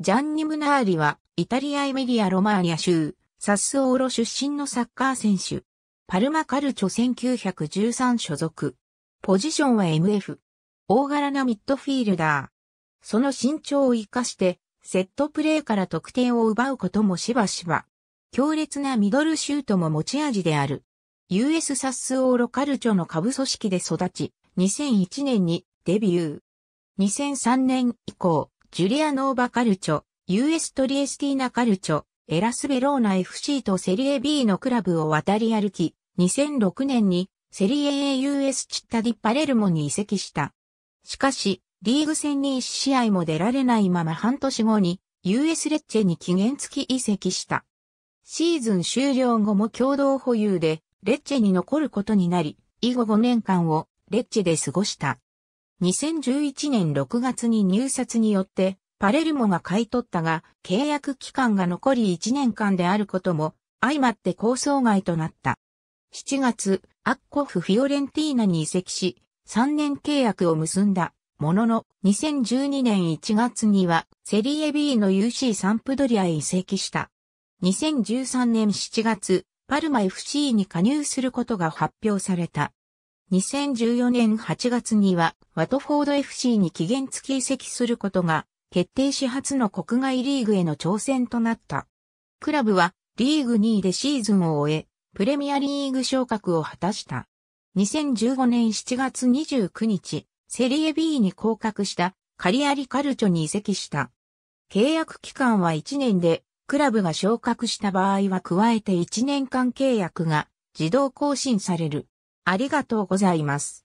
ジャンニ・ムナーリは、イタリア・エメリア・ロマーニャ州、サッスオーロ出身のサッカー選手。パルマ・カルチョ1913所属。ポジションは MF。大柄なミッドフィールダー。その身長を活かして、セットプレーから得点を奪うこともしばしば。強烈なミドルシュートも持ち味である。US サッスオーロカルチョの下部組織で育ち、2001年にデビュー。2003年以降、ジュリアノーバカルチョ、US トリエスティーナカルチョ、エラスベローナ FC とセリエ B のクラブを渡り歩き、2006年にセリエ AUS チッタディ・パレルモに移籍した。しかし、リーグ戦に1試合も出られないまま半年後に US レッチェに期限付き移籍した。シーズン終了後も共同保有でレッチェに残ることになり、以後5年間をレッチェで過ごした。2011年6月に入札によってパレルモが買い取ったが、契約期間が残り1年間であることも、相まって構想外となった。7月、アッコフ・フィオレンティーナに移籍し、3年契約を結んだ。ものの、2012年1月には、セリエ B の UC サンプドリアへ移籍した。2013年7月、パルマ FC に加入することが発表された。2014年8月には、ワトフォード FC に期限付き移籍することが、決定し初の国外リーグへの挑戦となった。クラブは、リーグ2位でシーズンを終え、プレミアリーグ昇格を果たした。2015年7月29日、セリエ B に降格したカリアリカルチョに移籍した。契約期間は1年で、クラブが昇格した場合は加えて1年間契約が自動更新される。ありがとうございます。